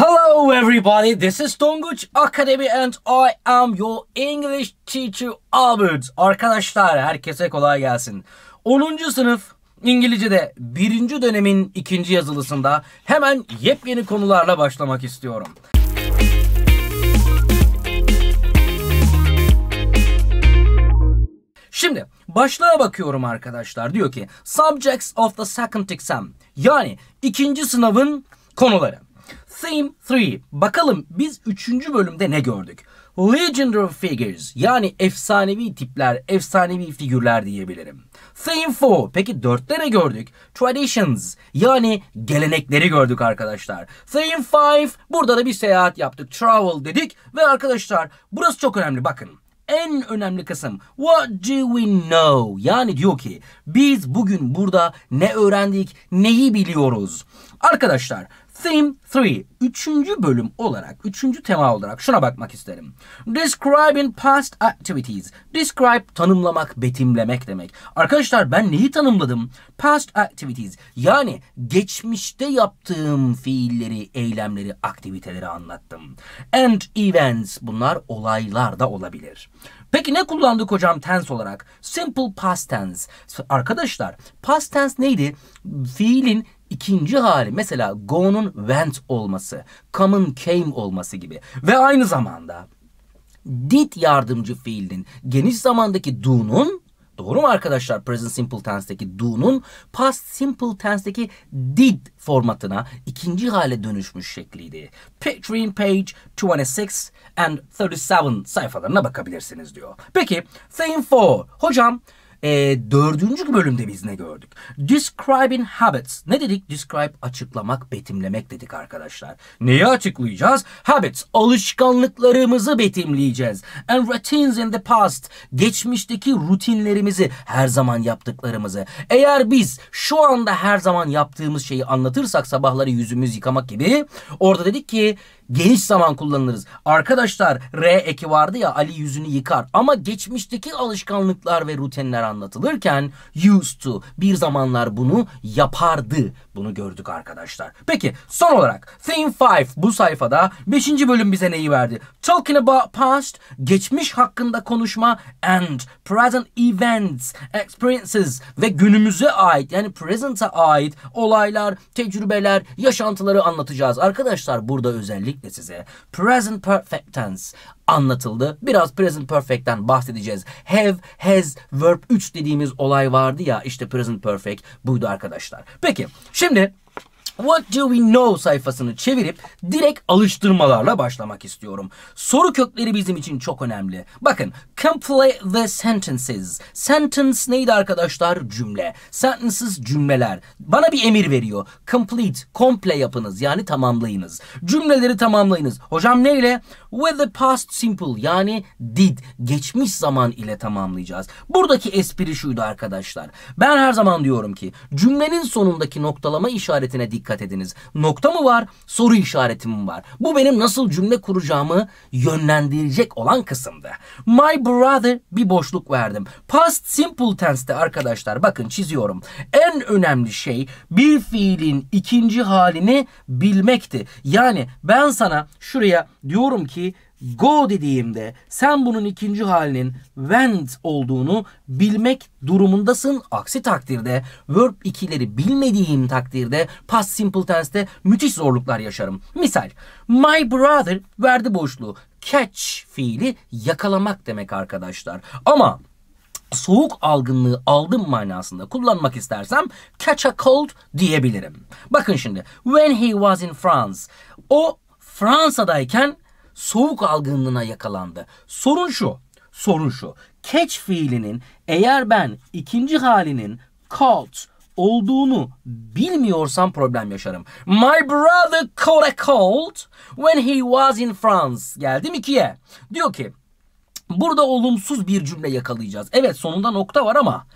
Hello everybody, this is Tonguç Akademi and I am your English teacher Albert. Arkadaşlar herkese kolay gelsin. 10. sınıf İngilizce'de 1. dönemin 2. yazılısında hemen yepyeni konularla başlamak istiyorum. Şimdi başlığa bakıyorum arkadaşlar. Diyor ki Subjects of the Second Exam yani ikinci sınavın konuları. Theme 3. Bakalım biz 3. bölümde ne gördük? Legendary Figures yani efsanevi tipler, efsanevi figürler diyebilirim. Theme 4 peki 4'te ne gördük? Traditions yani gelenekleri gördük arkadaşlar. Theme 5 burada da bir seyahat yaptık. Travel dedik ve arkadaşlar burası çok önemli bakın en önemli kısım what do we know? Yani diyor ki biz bugün burada ne öğrendik, neyi biliyoruz? Arkadaşlar Theme 3. Üçüncü bölüm olarak, üçüncü tema olarak şuna bakmak isterim. Describing past activities. Describe tanımlamak, betimlemek demek. Arkadaşlar ben neyi tanımladım? Past activities. Yani geçmişte yaptığım fiilleri, eylemleri, aktiviteleri anlattım. And events. Bunlar olaylar da olabilir. Peki ne kullandık hocam tense olarak? Simple past tense. Arkadaşlar past tense neydi? Fiilin ikinci hali mesela go'nun went olması, come'ın came olması gibi ve aynı zamanda did yardımcı fiilinin geniş zamandaki do'nun Doğru mu arkadaşlar? Present Simple Tense'deki do'nun Past Simple Tense'deki did formatına ikinci hale dönüşmüş şekliydi. Patreon page 26 and 37 sayfalarına bakabilirsiniz diyor. Peki, theme 4. Hocam e, dördüncü bölümde biz ne gördük? Describing habits. Ne dedik? Describe açıklamak, betimlemek dedik arkadaşlar. Neyi açıklayacağız? Habits. Alışkanlıklarımızı betimleyeceğiz. And routines in the past. Geçmişteki rutinlerimizi, her zaman yaptıklarımızı. Eğer biz şu anda her zaman yaptığımız şeyi anlatırsak sabahları yüzümüz yıkamak gibi orada dedik ki geniş zaman kullanırız. Arkadaşlar R eki vardı ya Ali yüzünü yıkar. Ama geçmişteki alışkanlıklar ve rutinler anlatılırken used to bir zamanlar bunu yapardı. Bunu gördük arkadaşlar. Peki son olarak Theme 5 bu sayfada 5. bölüm bize neyi verdi? Talking about past, geçmiş hakkında konuşma and present events, experiences ve günümüze ait yani present'a ait olaylar, tecrübeler, yaşantıları anlatacağız. Arkadaşlar burada özellikle özellikle size present perfect tense anlatıldı. Biraz present perfect'ten bahsedeceğiz. Have, has, verb 3 dediğimiz olay vardı ya işte present perfect buydu arkadaşlar. Peki şimdi What do we know sayfasını çevirip direkt alıştırmalarla başlamak istiyorum. Soru kökleri bizim için çok önemli. Bakın complete the sentences. Sentence neydi arkadaşlar? Cümle. Sentences cümleler. Bana bir emir veriyor. Complete, komple yapınız yani tamamlayınız. Cümleleri tamamlayınız. Hocam neyle? With the past simple yani did. Geçmiş zaman ile tamamlayacağız. Buradaki espri şuydu arkadaşlar. Ben her zaman diyorum ki cümlenin sonundaki noktalama işaretine dikkat dikkat ediniz. Nokta mı var, soru işareti mi var? Bu benim nasıl cümle kuracağımı yönlendirecek olan kısımdı. My brother bir boşluk verdim. Past simple tense'te arkadaşlar bakın çiziyorum. En önemli şey bir fiilin ikinci halini bilmekti. Yani ben sana şuraya diyorum ki go dediğimde sen bunun ikinci halinin went olduğunu bilmek durumundasın. Aksi takdirde verb 2'leri bilmediğim takdirde past simple tense'te müthiş zorluklar yaşarım. Misal my brother verdi boşluğu. Catch fiili yakalamak demek arkadaşlar. Ama soğuk algınlığı aldım manasında kullanmak istersem catch a cold diyebilirim. Bakın şimdi when he was in France o Fransa'dayken soğuk algınlığına yakalandı. Sorun şu. Sorun şu. Catch fiilinin eğer ben ikinci halinin caught olduğunu bilmiyorsam problem yaşarım. My brother caught a cold when he was in France. Geldim ikiye. Diyor ki burada olumsuz bir cümle yakalayacağız. Evet sonunda nokta var ama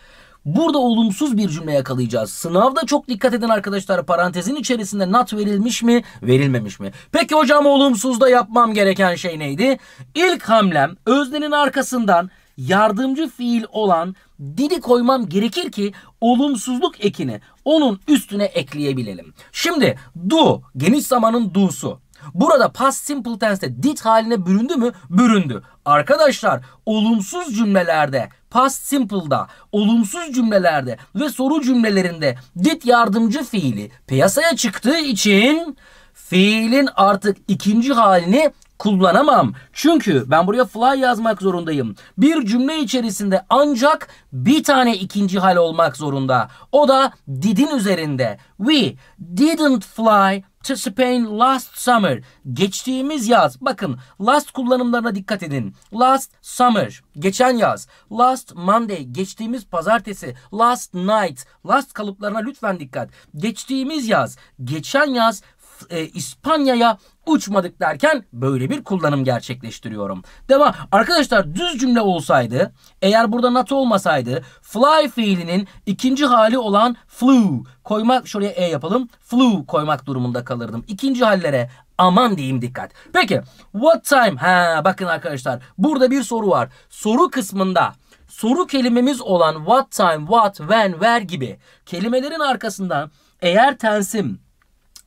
Burada olumsuz bir cümle yakalayacağız. Sınavda çok dikkat edin arkadaşlar. Parantezin içerisinde not verilmiş mi, verilmemiş mi? Peki hocam olumsuzda yapmam gereken şey neydi? İlk hamlem öznenin arkasından yardımcı fiil olan didi koymam gerekir ki olumsuzluk ekini onun üstüne ekleyebilelim. Şimdi do geniş zamanın do'su Burada past simple tense'te did haline büründü mü? Büründü. Arkadaşlar olumsuz cümlelerde past simple'da, olumsuz cümlelerde ve soru cümlelerinde did yardımcı fiili piyasaya çıktığı için fiilin artık ikinci halini kullanamam. Çünkü ben buraya fly yazmak zorundayım. Bir cümle içerisinde ancak bir tane ikinci hal olmak zorunda. O da did'in üzerinde. We didn't fly to Spain last summer. Geçtiğimiz yaz. Bakın last kullanımlarına dikkat edin. Last summer. Geçen yaz. Last Monday. Geçtiğimiz pazartesi. Last night. Last kalıplarına lütfen dikkat. Geçtiğimiz yaz. Geçen yaz e, İspanya'ya uçmadık derken böyle bir kullanım gerçekleştiriyorum. Devam. Arkadaşlar düz cümle olsaydı eğer burada NATO olmasaydı fly fiilinin ikinci hali olan flew koymak şuraya e yapalım. Flew koymak durumunda kalırdım. İkinci hallere aman diyeyim dikkat. Peki what time? Ha bakın arkadaşlar burada bir soru var. Soru kısmında soru kelimemiz olan what time, what, when, where gibi kelimelerin arkasından eğer tensim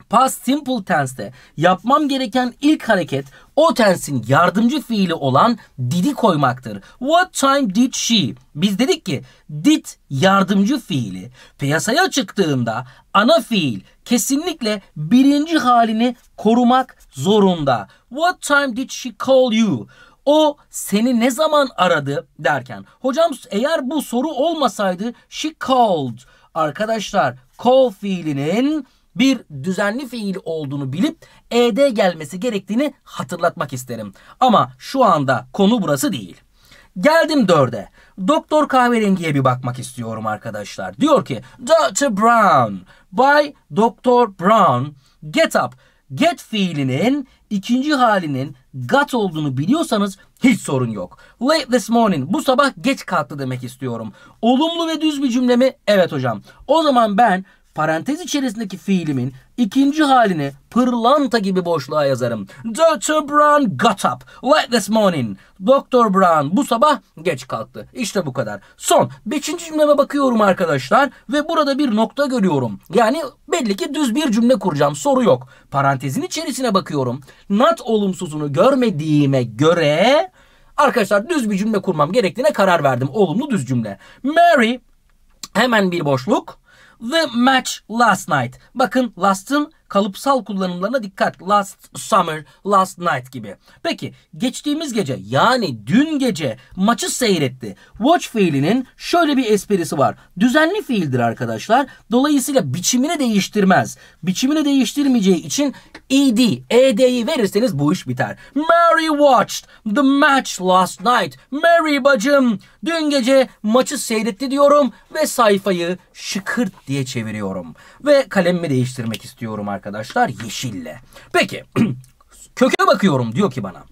Past simple tense'te yapmam gereken ilk hareket o tensin yardımcı fiili olan did'i koymaktır. What time did she? Biz dedik ki did yardımcı fiili piyasaya çıktığında ana fiil kesinlikle birinci halini korumak zorunda. What time did she call you? O seni ne zaman aradı derken. Hocam eğer bu soru olmasaydı she called. Arkadaşlar call fiilinin bir düzenli fiil olduğunu bilip ed gelmesi gerektiğini hatırlatmak isterim. Ama şu anda konu burası değil. Geldim dörde. Doktor Kahverengi'ye bir bakmak istiyorum arkadaşlar. Diyor ki Dr. Brown by Dr. Brown get up. Get fiilinin ikinci halinin got olduğunu biliyorsanız hiç sorun yok. Late this morning bu sabah geç kalktı demek istiyorum. Olumlu ve düz bir cümle mi? Evet hocam. O zaman ben parantez içerisindeki fiilimin ikinci halini pırlanta gibi boşluğa yazarım. Dr. Brown got up late this morning. Dr. Brown bu sabah geç kalktı. İşte bu kadar. Son. Beşinci cümleme bakıyorum arkadaşlar ve burada bir nokta görüyorum. Yani belli ki düz bir cümle kuracağım. Soru yok. Parantezin içerisine bakıyorum. Not olumsuzunu görmediğime göre arkadaşlar düz bir cümle kurmam gerektiğine karar verdim. Olumlu düz cümle. Mary hemen bir boşluk. The match last night. Bakın last'ın kalıpsal kullanımlarına dikkat. Last summer, last night gibi. Peki geçtiğimiz gece yani dün gece maçı seyretti. Watch fiilinin şöyle bir esprisi var. Düzenli fiildir arkadaşlar. Dolayısıyla biçimini değiştirmez. Biçimini değiştirmeyeceği için ed, ed'yi verirseniz bu iş biter. Mary watched the match last night. Mary bacım Dün gece maçı seyretti diyorum ve sayfayı şıkırt diye çeviriyorum. Ve kalemimi değiştirmek istiyorum arkadaşlar yeşille. Peki köke bakıyorum diyor ki bana.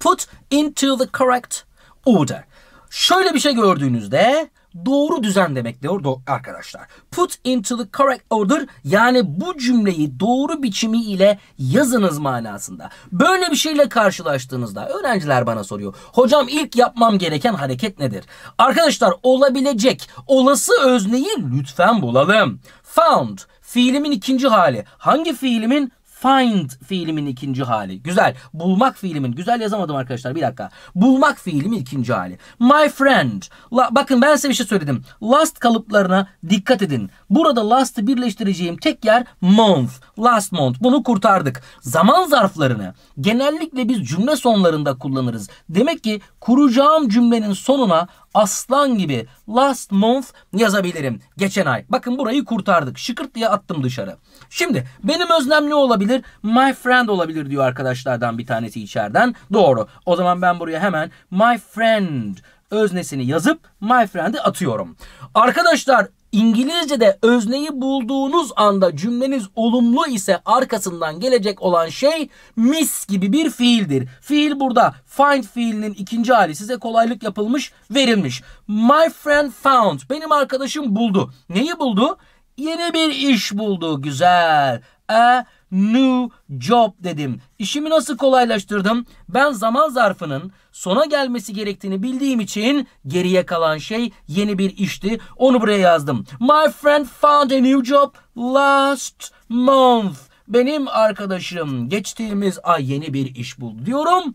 Put into the correct order. Şöyle bir şey gördüğünüzde doğru düzen demek diyor arkadaşlar. Put into the correct order yani bu cümleyi doğru biçimi ile yazınız manasında. Böyle bir şeyle karşılaştığınızda öğrenciler bana soruyor. Hocam ilk yapmam gereken hareket nedir? Arkadaşlar olabilecek olası özneyi lütfen bulalım. Found fiilimin ikinci hali. Hangi fiilimin? Find fiilimin ikinci hali. Güzel. Bulmak fiilimin. Güzel yazamadım arkadaşlar bir dakika. Bulmak fiilimin ikinci hali. My friend. La, bakın ben size bir şey söyledim. Last kalıplarına dikkat edin. Burada last'ı birleştireceğim tek yer month. Last month. Bunu kurtardık. Zaman zarflarını genellikle biz cümle sonlarında kullanırız. Demek ki kuracağım cümlenin sonuna aslan gibi last month yazabilirim. Geçen ay. Bakın burayı kurtardık. Şıkırt diye attım dışarı. Şimdi benim öznem ne olabilir? My friend olabilir diyor arkadaşlardan bir tanesi içeriden. Doğru. O zaman ben buraya hemen my friend öznesini yazıp my friend'i atıyorum. Arkadaşlar İngilizce'de özneyi bulduğunuz anda cümleniz olumlu ise arkasından gelecek olan şey miss gibi bir fiildir. Fiil burada find fiilinin ikinci hali size kolaylık yapılmış verilmiş. My friend found benim arkadaşım buldu. Neyi buldu? Yeni bir iş buldu. Güzel. A new job dedim. İşimi nasıl kolaylaştırdım? Ben zaman zarfının sona gelmesi gerektiğini bildiğim için geriye kalan şey yeni bir işti. Onu buraya yazdım. My friend found a new job last month. Benim arkadaşım geçtiğimiz ay yeni bir iş buldu diyorum.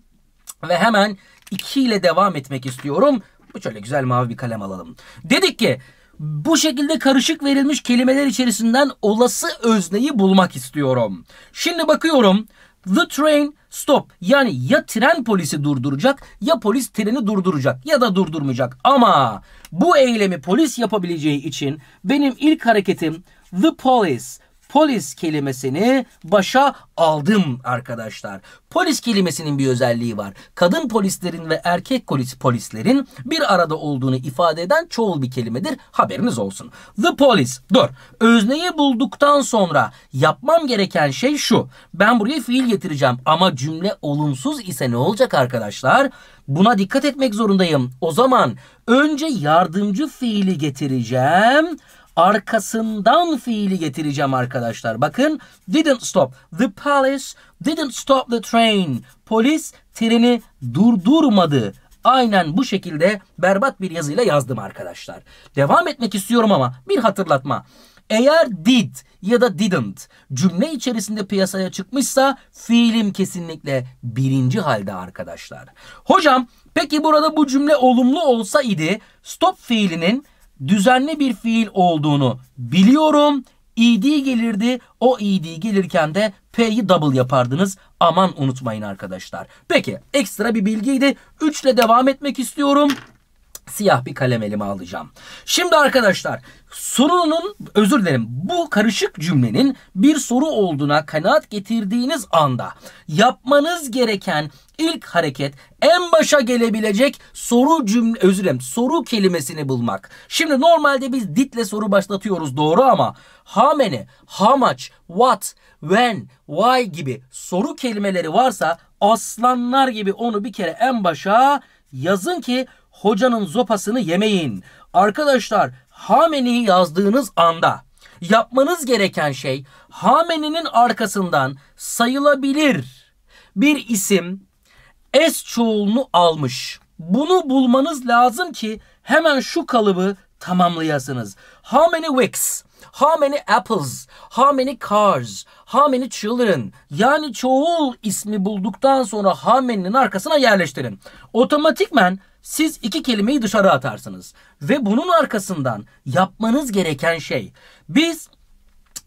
Ve hemen 2 ile devam etmek istiyorum. Bu şöyle güzel mavi bir kalem alalım. Dedik ki bu şekilde karışık verilmiş kelimeler içerisinden olası özneyi bulmak istiyorum. Şimdi bakıyorum. The train stop yani ya tren polisi durduracak ya polis treni durduracak ya da durdurmayacak. Ama bu eylemi polis yapabileceği için benim ilk hareketim the police polis kelimesini başa aldım arkadaşlar. Polis kelimesinin bir özelliği var. Kadın polislerin ve erkek polis polislerin bir arada olduğunu ifade eden çoğul bir kelimedir. Haberiniz olsun. The police. Dur. Özneyi bulduktan sonra yapmam gereken şey şu. Ben buraya fiil getireceğim ama cümle olumsuz ise ne olacak arkadaşlar? Buna dikkat etmek zorundayım. O zaman önce yardımcı fiili getireceğim arkasından fiili getireceğim arkadaşlar. Bakın didn't stop. The police didn't stop the train. Polis treni durdurmadı. Aynen bu şekilde berbat bir yazıyla yazdım arkadaşlar. Devam etmek istiyorum ama bir hatırlatma. Eğer did ya da didn't cümle içerisinde piyasaya çıkmışsa fiilim kesinlikle birinci halde arkadaşlar. Hocam peki burada bu cümle olumlu olsa idi stop fiilinin düzenli bir fiil olduğunu biliyorum. Ed gelirdi. O ed gelirken de p'yi double yapardınız. Aman unutmayın arkadaşlar. Peki ekstra bir bilgiydi. 3 ile devam etmek istiyorum siyah bir kalem elime alacağım. Şimdi arkadaşlar sorunun özür dilerim bu karışık cümlenin bir soru olduğuna kanaat getirdiğiniz anda yapmanız gereken ilk hareket en başa gelebilecek soru cümle özür dilerim soru kelimesini bulmak. Şimdi normalde biz ditle soru başlatıyoruz doğru ama how many, how much, what, when, why gibi soru kelimeleri varsa aslanlar gibi onu bir kere en başa yazın ki hocanın zopasını yemeyin. Arkadaşlar Hamene'yi yazdığınız anda yapmanız gereken şey Hamene'nin arkasından sayılabilir bir isim es çoğulunu almış. Bunu bulmanız lazım ki hemen şu kalıbı tamamlayasınız. How many weeks? How many apples? How many cars? How many children? Yani çoğul ismi bulduktan sonra how many'nin arkasına yerleştirin. Otomatikmen siz iki kelimeyi dışarı atarsınız. Ve bunun arkasından yapmanız gereken şey biz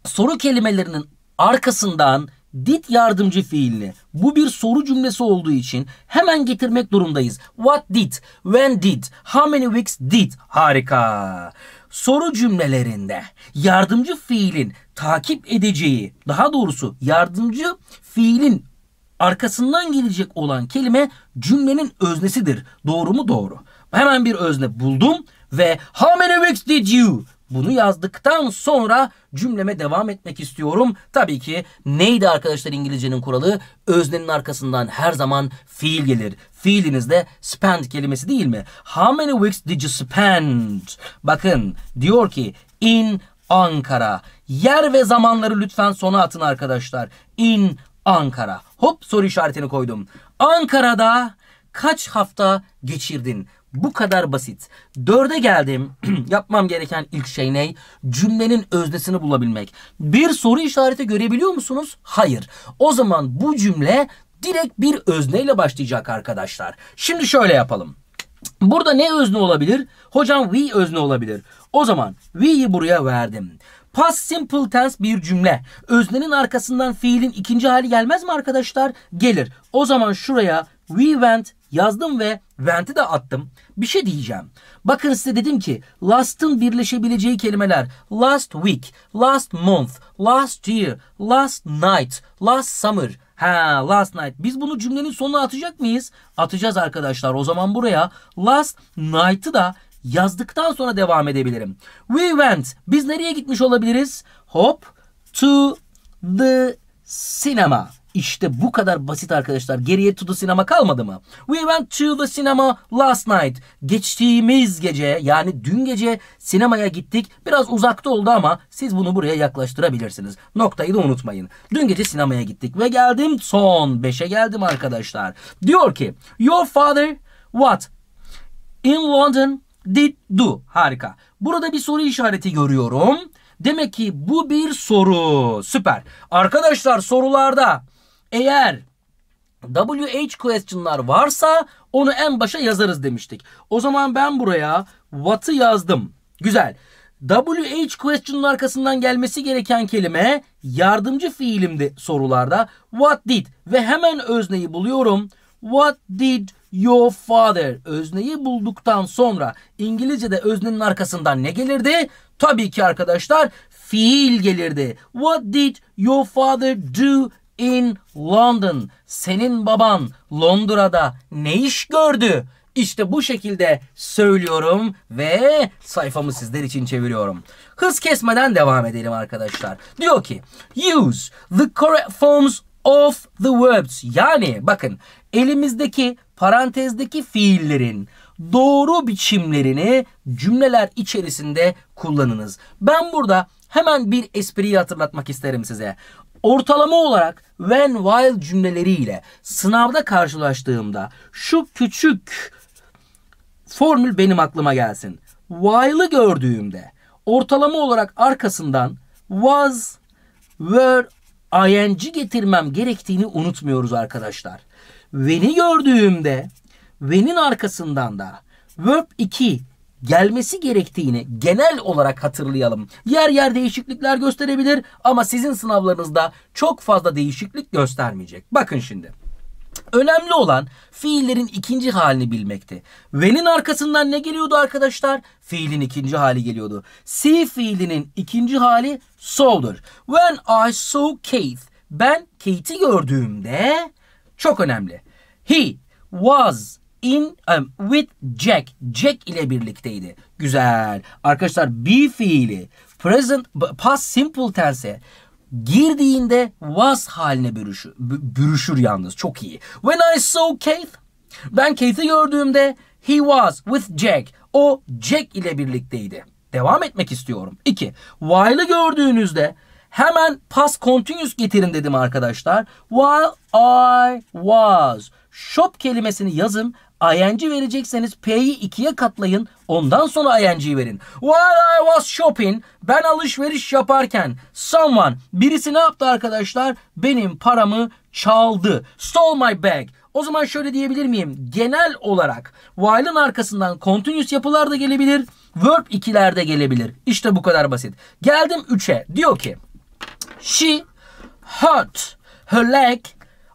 soru kelimelerinin arkasından did yardımcı fiilini bu bir soru cümlesi olduğu için hemen getirmek durumdayız. What did? When did? How many weeks did? Harika. Soru cümlelerinde yardımcı fiilin takip edeceği, daha doğrusu yardımcı fiilin arkasından gelecek olan kelime cümlenin öznesidir. Doğru mu? Doğru. Hemen bir özne buldum ve how many weeks did you? Bunu yazdıktan sonra cümleme devam etmek istiyorum. Tabii ki neydi arkadaşlar İngilizcenin kuralı? Öznenin arkasından her zaman fiil gelir. Fiilinizde spend kelimesi değil mi? How many weeks did you spend? Bakın diyor ki in Ankara. Yer ve zamanları lütfen sona atın arkadaşlar. In Ankara. Hop soru işaretini koydum. Ankara'da kaç hafta geçirdin? Bu kadar basit. Dörde geldim. Yapmam gereken ilk şey ne? Cümlenin öznesini bulabilmek. Bir soru işareti görebiliyor musunuz? Hayır. O zaman bu cümle direkt bir özneyle başlayacak arkadaşlar. Şimdi şöyle yapalım. Burada ne özne olabilir? Hocam we özne olabilir. O zaman we'yi buraya verdim. Past simple tense bir cümle. Öznenin arkasından fiilin ikinci hali gelmez mi arkadaşlar? Gelir. O zaman şuraya we went yazdım ve went'i de attım. Bir şey diyeceğim. Bakın size dedim ki last'ın birleşebileceği kelimeler last week, last month, last year, last night, last summer. Ha last night. Biz bunu cümlenin sonuna atacak mıyız? Atacağız arkadaşlar. O zaman buraya last night'ı da yazdıktan sonra devam edebilirim. We went. Biz nereye gitmiş olabiliriz? Hop to the cinema. İşte bu kadar basit arkadaşlar. Geriye to the cinema kalmadı mı? We went to the cinema last night. Geçtiğimiz gece yani dün gece sinemaya gittik. Biraz uzakta oldu ama siz bunu buraya yaklaştırabilirsiniz. Noktayı da unutmayın. Dün gece sinemaya gittik ve geldim son 5'e geldim arkadaşlar. Diyor ki your father what? In London did do. Harika. Burada bir soru işareti görüyorum. Demek ki bu bir soru. Süper. Arkadaşlar sorularda eğer WH question'lar varsa onu en başa yazarız demiştik. O zaman ben buraya what'ı yazdım. Güzel. WH question'un arkasından gelmesi gereken kelime yardımcı fiilimdi sorularda. What did ve hemen özneyi buluyorum. What did your father özneyi bulduktan sonra İngilizce'de öznenin arkasından ne gelirdi? Tabii ki arkadaşlar fiil gelirdi. What did your father do in London? Senin baban Londra'da ne iş gördü? İşte bu şekilde söylüyorum ve sayfamı sizler için çeviriyorum. Hız kesmeden devam edelim arkadaşlar. Diyor ki use the correct forms of the verbs. Yani bakın elimizdeki parantezdeki fiillerin doğru biçimlerini cümleler içerisinde kullanınız. Ben burada hemen bir espriyi hatırlatmak isterim size. Ortalama olarak when while cümleleriyle sınavda karşılaştığımda şu küçük formül benim aklıma gelsin. While'ı gördüğümde ortalama olarak arkasından was, were, ing getirmem gerektiğini unutmuyoruz arkadaşlar when'i gördüğümde when'in arkasından da verb 2 gelmesi gerektiğini genel olarak hatırlayalım. Yer yer değişiklikler gösterebilir ama sizin sınavlarınızda çok fazla değişiklik göstermeyecek. Bakın şimdi. Önemli olan fiillerin ikinci halini bilmekti. When'in arkasından ne geliyordu arkadaşlar? Fiilin ikinci hali geliyordu. See fiilinin ikinci hali saw'dur. When I saw Kate, ben Kate'i gördüğümde çok önemli. He was in um, with Jack. Jack ile birlikteydi. Güzel. Arkadaşlar be fiili present past simple tense girdiğinde was haline bürüşür, bürüşür yalnız. Çok iyi. When I saw Keith, ben Keith'i gördüğümde he was with Jack. O Jack ile birlikteydi. Devam etmek istiyorum. 2. While'ı gördüğünüzde hemen past continuous getirin dedim arkadaşlar. While I was shop kelimesini yazın. ING verecekseniz P'yi ikiye katlayın. Ondan sonra ING'yi verin. While I was shopping, ben alışveriş yaparken someone, birisi ne yaptı arkadaşlar? Benim paramı çaldı. Stole my bag. O zaman şöyle diyebilir miyim? Genel olarak while'ın arkasından continuous yapılar da gelebilir. Verb ikiler de gelebilir. İşte bu kadar basit. Geldim 3'e. Diyor ki She hurt her leg.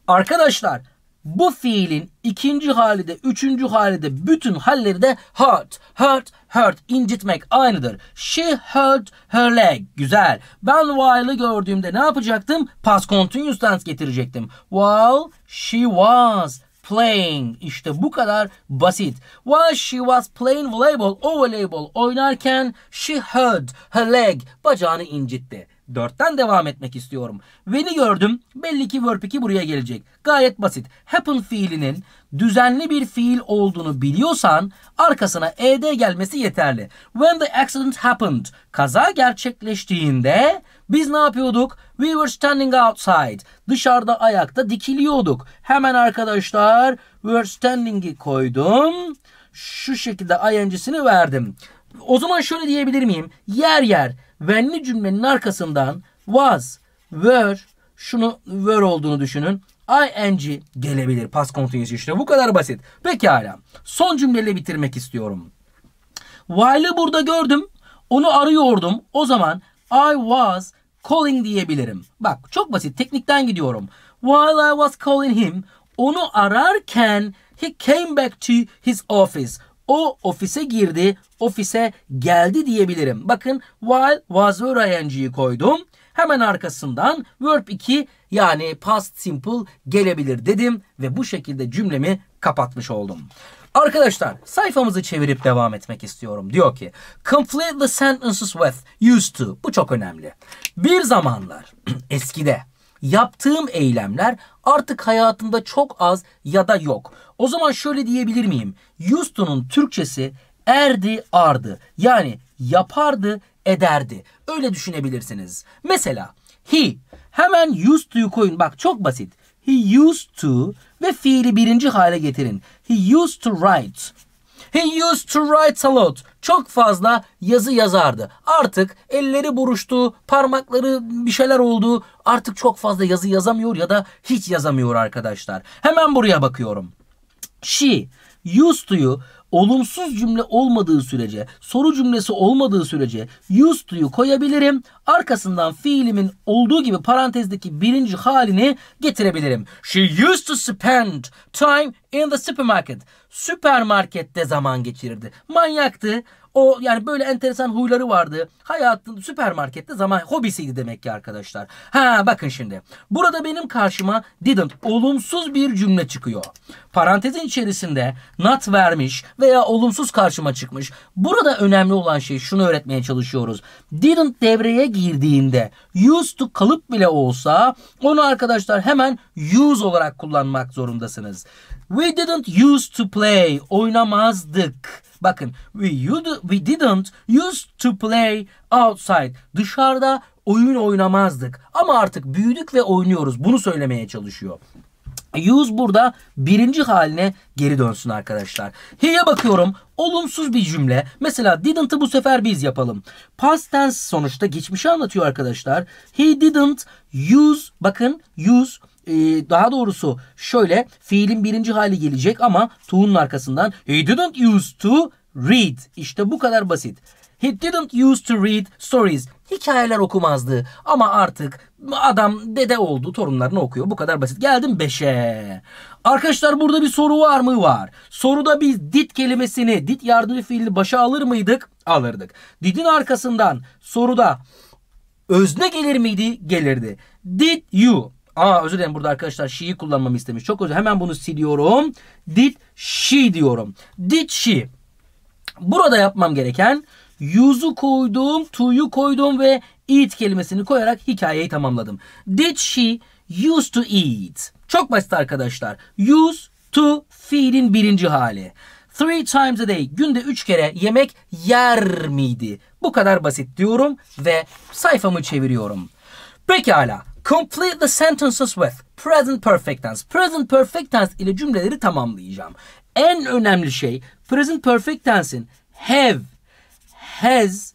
Arkadaşlar bu fiilin ikinci hali de, üçüncü hali de, bütün halleri de hurt, hurt, hurt, incitmek aynıdır. She hurt her leg. Güzel. Ben while'ı gördüğümde ne yapacaktım? Past continuous tense getirecektim. While she was playing. İşte bu kadar basit. While she was playing volleyball, o voleybol oynarken she hurt her leg. Bacağını incitti. 4'ten devam etmek istiyorum. When'i gördüm. Belli ki verb 2 buraya gelecek. Gayet basit. Happen fiilinin düzenli bir fiil olduğunu biliyorsan arkasına ed gelmesi yeterli. When the accident happened. Kaza gerçekleştiğinde biz ne yapıyorduk? We were standing outside. Dışarıda ayakta dikiliyorduk. Hemen arkadaşlar were standing'i koydum. Şu şekilde ing'sini verdim. O zaman şöyle diyebilir miyim? Yer yer When'li cümlenin arkasından was, were, şunu were olduğunu düşünün. ING gelebilir. Past continuous işte. Bu kadar basit. Pekala. Son cümleyle bitirmek istiyorum. While'ı burada gördüm. Onu arıyordum. O zaman I was calling diyebilirim. Bak çok basit. Teknikten gidiyorum. While I was calling him, onu ararken he came back to his office. O ofise girdi, ofise geldi diyebilirim. Bakın while was were ing'yi koydum. Hemen arkasından verb 2 yani past simple gelebilir dedim ve bu şekilde cümlemi kapatmış oldum. Arkadaşlar sayfamızı çevirip devam etmek istiyorum. Diyor ki complete the sentences with used to. Bu çok önemli. Bir zamanlar eskide yaptığım eylemler artık hayatımda çok az ya da yok. O zaman şöyle diyebilir miyim? Houston'un Türkçesi erdi ardı. Yani yapardı ederdi. Öyle düşünebilirsiniz. Mesela he hemen used to'yu koyun. Bak çok basit. He used to ve fiili birinci hale getirin. He used to write. He used to write a lot. Çok fazla yazı yazardı. Artık elleri buruştu, parmakları bir şeyler oldu. Artık çok fazla yazı yazamıyor ya da hiç yazamıyor arkadaşlar. Hemen buraya bakıyorum she used to'yu olumsuz cümle olmadığı sürece, soru cümlesi olmadığı sürece used to'yu koyabilirim. Arkasından fiilimin olduğu gibi parantezdeki birinci halini getirebilirim. She used to spend time in the supermarket. Süpermarkette zaman geçirirdi. Manyaktı. O yani böyle enteresan huyları vardı. Hayatın süpermarkette zaman hobisiydi demek ki arkadaşlar. Ha bakın şimdi. Burada benim karşıma didn't olumsuz bir cümle çıkıyor. Parantezin içerisinde not vermiş veya olumsuz karşıma çıkmış. Burada önemli olan şey şunu öğretmeye çalışıyoruz. Didn't devreye girdiğinde used to kalıp bile olsa onu arkadaşlar hemen use olarak kullanmak zorundasınız. We didn't used to play. Oynamazdık. Bakın we, you, we didn't used to play outside. Dışarıda oyun oynamazdık. Ama artık büyüdük ve oynuyoruz. Bunu söylemeye çalışıyor. Use burada birinci haline geri dönsün arkadaşlar. Here'e bakıyorum. Olumsuz bir cümle. Mesela didn't'ı bu sefer biz yapalım. Past tense sonuçta geçmişi anlatıyor arkadaşlar. He didn't use bakın use ee, daha doğrusu şöyle fiilin birinci hali gelecek ama to'nun arkasından he didn't use to read. İşte bu kadar basit. He didn't use to read stories. Hikayeler okumazdı ama artık adam dede oldu torunlarını okuyor. Bu kadar basit. Geldim 5'e. Arkadaşlar burada bir soru var mı? Var. Soruda biz did kelimesini, did yardımcı fiilini başa alır mıydık? Alırdık. Did'in arkasından soruda özne gelir miydi? Gelirdi. Did you Aa özür dilerim burada arkadaşlar şi'i kullanmamı istemiş. Çok özür Hemen bunu siliyorum. Did she diyorum. Did she. Burada yapmam gereken you's'u koydum, to'yu koydum ve eat kelimesini koyarak hikayeyi tamamladım. Did she used to eat? Çok basit arkadaşlar. Used to feed'in birinci hali. Three times a day günde üç kere yemek yer miydi? Bu kadar basit diyorum ve sayfamı çeviriyorum. Pekala. Complete the sentences with present perfect tense. Present perfect tense ile cümleleri tamamlayacağım. En önemli şey present perfect tense'in have, has,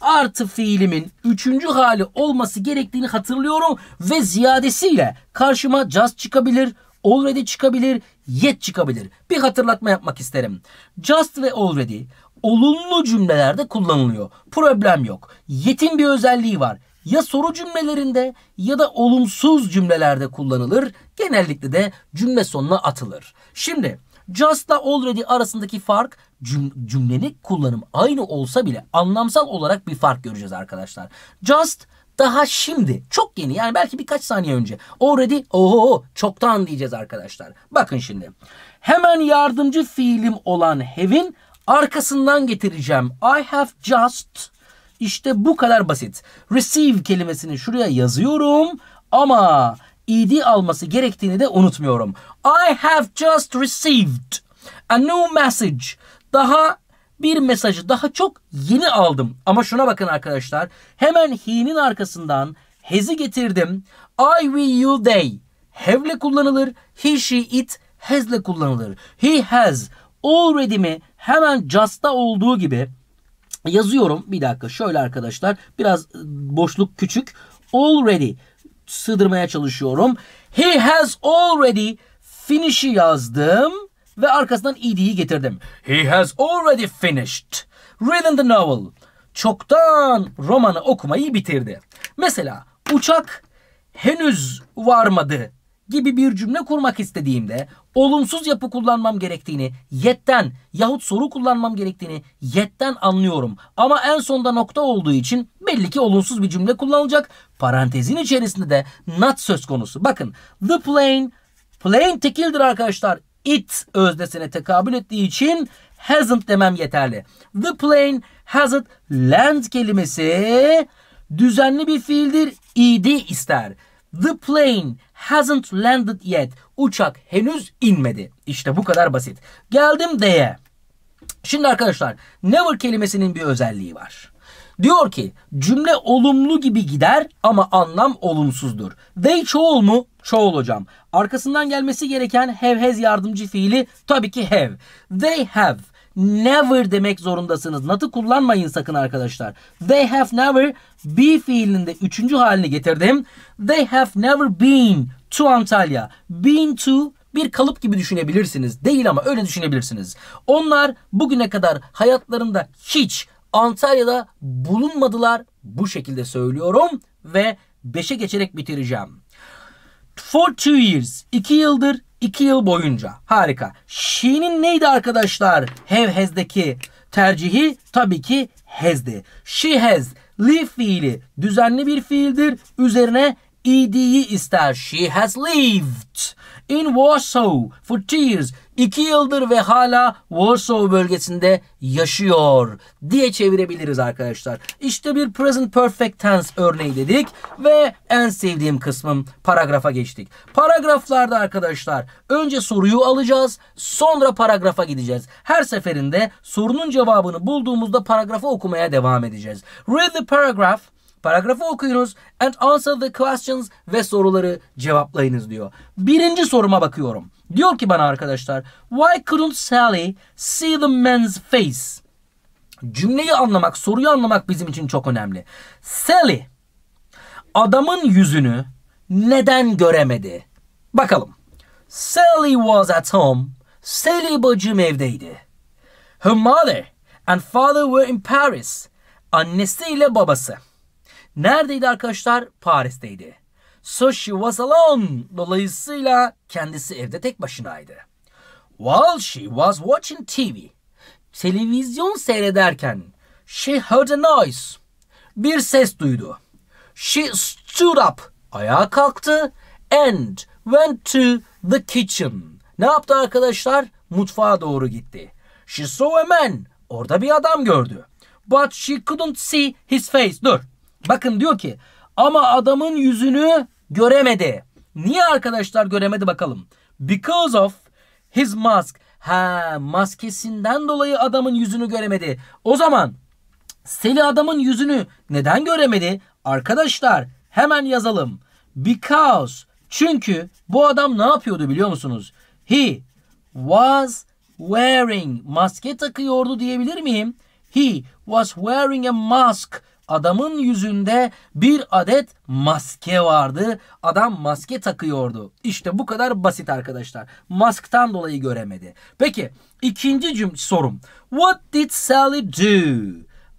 artı fiilimin üçüncü hali olması gerektiğini hatırlıyorum ve ziyadesiyle karşıma just çıkabilir, already çıkabilir, yet çıkabilir. Bir hatırlatma yapmak isterim. Just ve already olumlu cümlelerde kullanılıyor. Problem yok. Yetin bir özelliği var ya soru cümlelerinde ya da olumsuz cümlelerde kullanılır. Genellikle de cümle sonuna atılır. Şimdi just ile already arasındaki fark cümlenin kullanım aynı olsa bile anlamsal olarak bir fark göreceğiz arkadaşlar. Just daha şimdi çok yeni yani belki birkaç saniye önce already oho çoktan diyeceğiz arkadaşlar. Bakın şimdi hemen yardımcı fiilim olan have'in arkasından getireceğim I have just işte bu kadar basit. Receive kelimesini şuraya yazıyorum ama ed alması gerektiğini de unutmuyorum. I have just received a new message. Daha bir mesajı daha çok yeni aldım. Ama şuna bakın arkadaşlar. Hemen he'nin arkasından has'i getirdim. I, we, you, they. Have'le kullanılır. He, she, it has'le kullanılır. He has already mi hemen just'ta olduğu gibi Yazıyorum bir dakika şöyle arkadaşlar biraz e, boşluk küçük. Already sığdırmaya çalışıyorum. He has already finish'i yazdım ve arkasından ed'yi getirdim. He has already finished. Written the novel. Çoktan romanı okumayı bitirdi. Mesela uçak henüz varmadı gibi bir cümle kurmak istediğimde olumsuz yapı kullanmam gerektiğini yetten yahut soru kullanmam gerektiğini yetten anlıyorum. Ama en sonda nokta olduğu için belli ki olumsuz bir cümle kullanılacak. Parantezin içerisinde de not söz konusu. Bakın the plane plane tekildir arkadaşlar. It öznesine tekabül ettiği için hasn't demem yeterli. The plane hasn't land kelimesi düzenli bir fiildir. idi ister. The plane hasn't landed yet. Uçak henüz inmedi. İşte bu kadar basit. Geldim diye. Şimdi arkadaşlar never kelimesinin bir özelliği var. Diyor ki cümle olumlu gibi gider ama anlam olumsuzdur. They çoğul mu? Çoğul hocam. Arkasından gelmesi gereken have has yardımcı fiili tabii ki have. They have never demek zorundasınız. Not'ı kullanmayın sakın arkadaşlar. They have never be fiilinde üçüncü halini getirdim. They have never been to Antalya. Been to bir kalıp gibi düşünebilirsiniz. Değil ama öyle düşünebilirsiniz. Onlar bugüne kadar hayatlarında hiç Antalya'da bulunmadılar. Bu şekilde söylüyorum ve 5'e geçerek bitireceğim. For two years, 2 yıldır 2 yıl boyunca. Harika. She'nin neydi arkadaşlar? Have has'deki tercihi tabii ki hezdi. She has live fiili düzenli bir fiildir. Üzerine ed'yi ister. She has lived in Warsaw for two years. İki yıldır ve hala Warsaw bölgesinde yaşıyor diye çevirebiliriz arkadaşlar. İşte bir present perfect tense örneği dedik ve en sevdiğim kısmım paragrafa geçtik. Paragraflarda arkadaşlar önce soruyu alacağız sonra paragrafa gideceğiz. Her seferinde sorunun cevabını bulduğumuzda paragrafı okumaya devam edeceğiz. Read the paragraph Paragrafı okuyunuz and answer the questions ve soruları cevaplayınız diyor. Birinci soruma bakıyorum. Diyor ki bana arkadaşlar why couldn't Sally see the man's face? Cümleyi anlamak, soruyu anlamak bizim için çok önemli. Sally adamın yüzünü neden göremedi? Bakalım. Sally was at home. Sally bacım evdeydi. Her mother and father were in Paris. Annesi ile babası Neredeydi arkadaşlar? Paris'teydi. So she was alone. Dolayısıyla kendisi evde tek başınaydı. While she was watching TV. Televizyon seyrederken she heard a noise. Bir ses duydu. She stood up. Ayağa kalktı and went to the kitchen. Ne yaptı arkadaşlar? Mutfağa doğru gitti. She saw a man. Orada bir adam gördü. But she couldn't see his face. Dur. Bakın diyor ki ama adamın yüzünü göremedi. Niye arkadaşlar göremedi bakalım. Because of his mask. Ha maskesinden dolayı adamın yüzünü göremedi. O zaman Seli adamın yüzünü neden göremedi? Arkadaşlar hemen yazalım. Because çünkü bu adam ne yapıyordu biliyor musunuz? He was wearing maske takıyordu diyebilir miyim? He was wearing a mask. Adamın yüzünde bir adet maske vardı. Adam maske takıyordu. İşte bu kadar basit arkadaşlar. Masktan dolayı göremedi. Peki ikinci cüm sorum. What did Sally do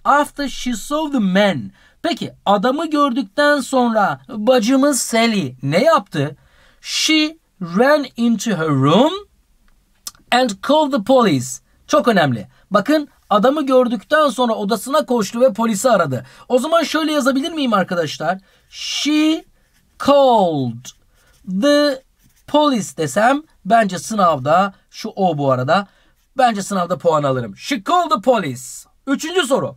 after she saw the man? Peki adamı gördükten sonra bacımız Sally ne yaptı? She ran into her room and called the police. Çok önemli. Bakın Adamı gördükten sonra odasına koştu ve polisi aradı. O zaman şöyle yazabilir miyim arkadaşlar? She called the police desem bence sınavda şu o bu arada bence sınavda puan alırım. She called the police. Üçüncü soru.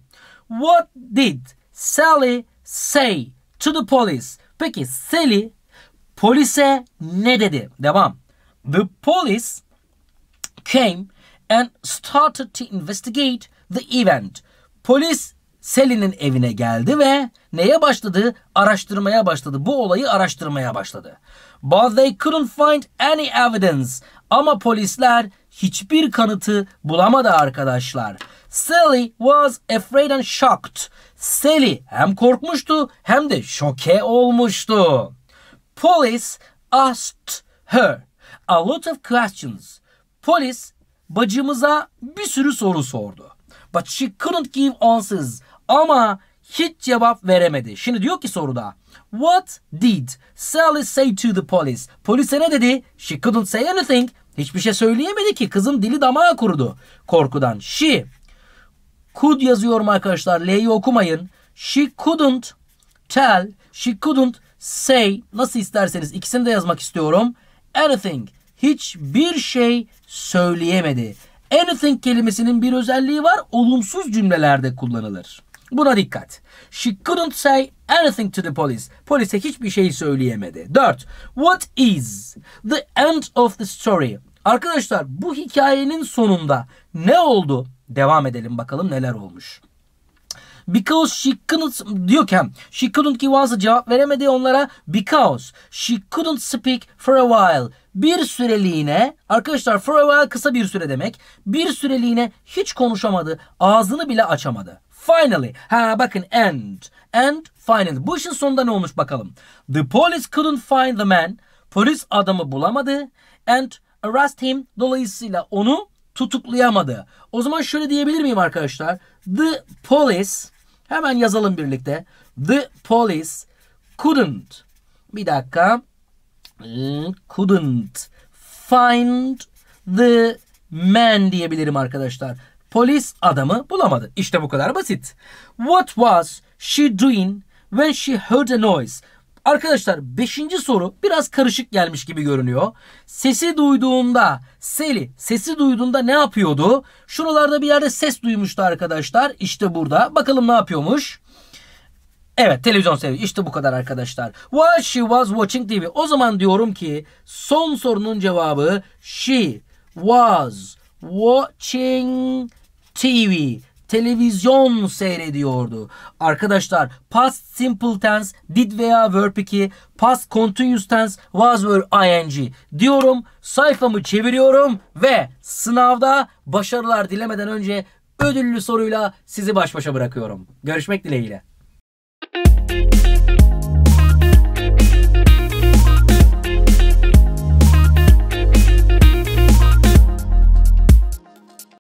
What did Sally say to the police? Peki Sally polise ne dedi? Devam. The police came and started to investigate the event. Polis Sally'nin evine geldi ve neye başladı? Araştırmaya başladı. Bu olayı araştırmaya başladı. But they couldn't find any evidence. Ama polisler hiçbir kanıtı bulamadı arkadaşlar. Sally was afraid and shocked. Sally hem korkmuştu hem de şoke olmuştu. Police asked her a lot of questions. Polis bacımıza bir sürü soru sordu. But she couldn't give answers. Ama hiç cevap veremedi. Şimdi diyor ki soruda. What did Sally say to the police? Polise ne dedi? She couldn't say anything. Hiçbir şey söyleyemedi ki. Kızın dili damağı kurudu korkudan. She could yazıyorum arkadaşlar. L'yi okumayın. She couldn't tell. She couldn't say. Nasıl isterseniz ikisini de yazmak istiyorum. Anything hiçbir şey söyleyemedi. Anything kelimesinin bir özelliği var. Olumsuz cümlelerde kullanılır. Buna dikkat. She couldn't say anything to the police. Polise hiçbir şey söyleyemedi. 4. What is the end of the story? Arkadaşlar bu hikayenin sonunda ne oldu? Devam edelim bakalım neler olmuş. Because she couldn't diyorken she couldn't give answer cevap veremedi onlara because she couldn't speak for a while bir süreliğine arkadaşlar for a while kısa bir süre demek. Bir süreliğine hiç konuşamadı. Ağzını bile açamadı. Finally. Ha bakın end. End finally. Bu işin sonunda ne olmuş bakalım. The police couldn't find the man. Polis adamı bulamadı. And arrest him. Dolayısıyla onu tutuklayamadı. O zaman şöyle diyebilir miyim arkadaşlar? The police hemen yazalım birlikte. The police couldn't bir dakika couldn't find the man diyebilirim arkadaşlar. Polis adamı bulamadı. İşte bu kadar basit. What was she doing when she heard a noise? Arkadaşlar 5. soru biraz karışık gelmiş gibi görünüyor. Sesi duyduğunda Sally sesi duyduğunda ne yapıyordu? Şuralarda bir yerde ses duymuştu arkadaşlar. İşte burada. Bakalım ne yapıyormuş? Evet televizyon sevgisi İşte bu kadar arkadaşlar. While she was watching TV. O zaman diyorum ki son sorunun cevabı she was watching TV. Televizyon seyrediyordu. Arkadaşlar past simple tense did veya verb 2 past continuous tense was were ing diyorum. Sayfamı çeviriyorum ve sınavda başarılar dilemeden önce ödüllü soruyla sizi baş başa bırakıyorum. Görüşmek dileğiyle. you.